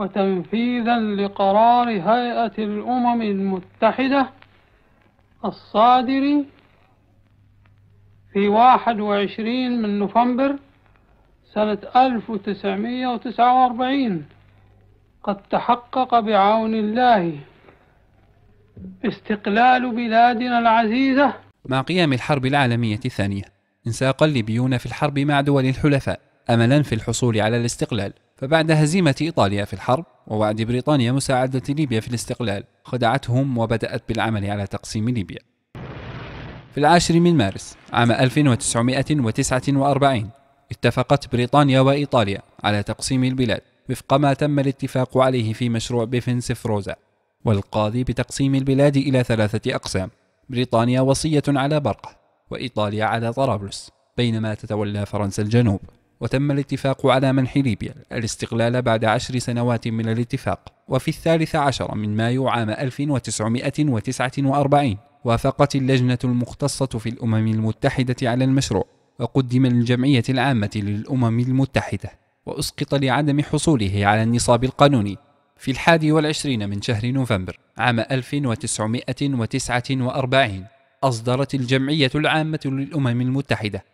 وتنفيذا لقرار هيئة الأمم المتحدة الصادر في 21 من نوفمبر سنة 1949 قد تحقق بعون الله استقلال بلادنا العزيزة مع قيام الحرب العالمية الثانية انساق الليبيون في الحرب مع دول الحلفاء أملا في الحصول على الاستقلال فبعد هزيمة إيطاليا في الحرب ووعد بريطانيا مساعدة ليبيا في الاستقلال خدعتهم وبدأت بالعمل على تقسيم ليبيا في العاشر من مارس عام 1949 اتفقت بريطانيا وإيطاليا على تقسيم البلاد وفق ما تم الاتفاق عليه في مشروع بيفنس فروزا والقاضي بتقسيم البلاد إلى ثلاثة أقسام بريطانيا وصية على برقة وإيطاليا على طرابلس بينما تتولى فرنسا الجنوب وتم الاتفاق على منح ليبيا الاستقلال بعد عشر سنوات من الاتفاق وفي الثالث عشر من مايو عام 1949 وافقت اللجنة المختصة في الأمم المتحدة على المشروع وقدم للجمعية العامة للأمم المتحدة وأسقط لعدم حصوله على النصاب القانوني في الحادي والعشرين من شهر نوفمبر عام 1949 أصدرت الجمعية العامة للأمم المتحدة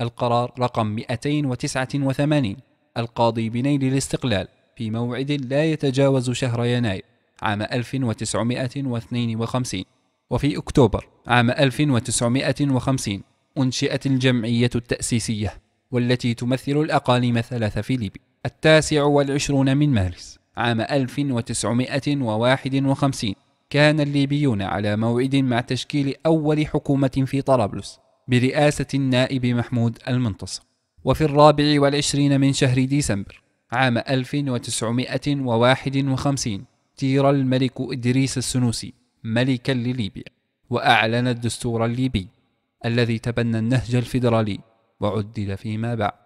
القرار رقم 289 القاضي بنيل الاستقلال في موعد لا يتجاوز شهر يناير عام 1952 وفي أكتوبر عام 1950 أنشئت الجمعية التأسيسية والتي تمثل الأقاليم الثلاثة في ليبيا التاسع والعشرون من مارس عام 1951 كان الليبيون على موعد مع تشكيل أول حكومة في طرابلس برئاسة النائب محمود المنتصر وفي الرابع والعشرين من شهر ديسمبر عام 1951 تير الملك إدريس السنوسي ملكا لليبيا وأعلن الدستور الليبي الذي تبنى النهج الفيدرالي وعدل فيما بعد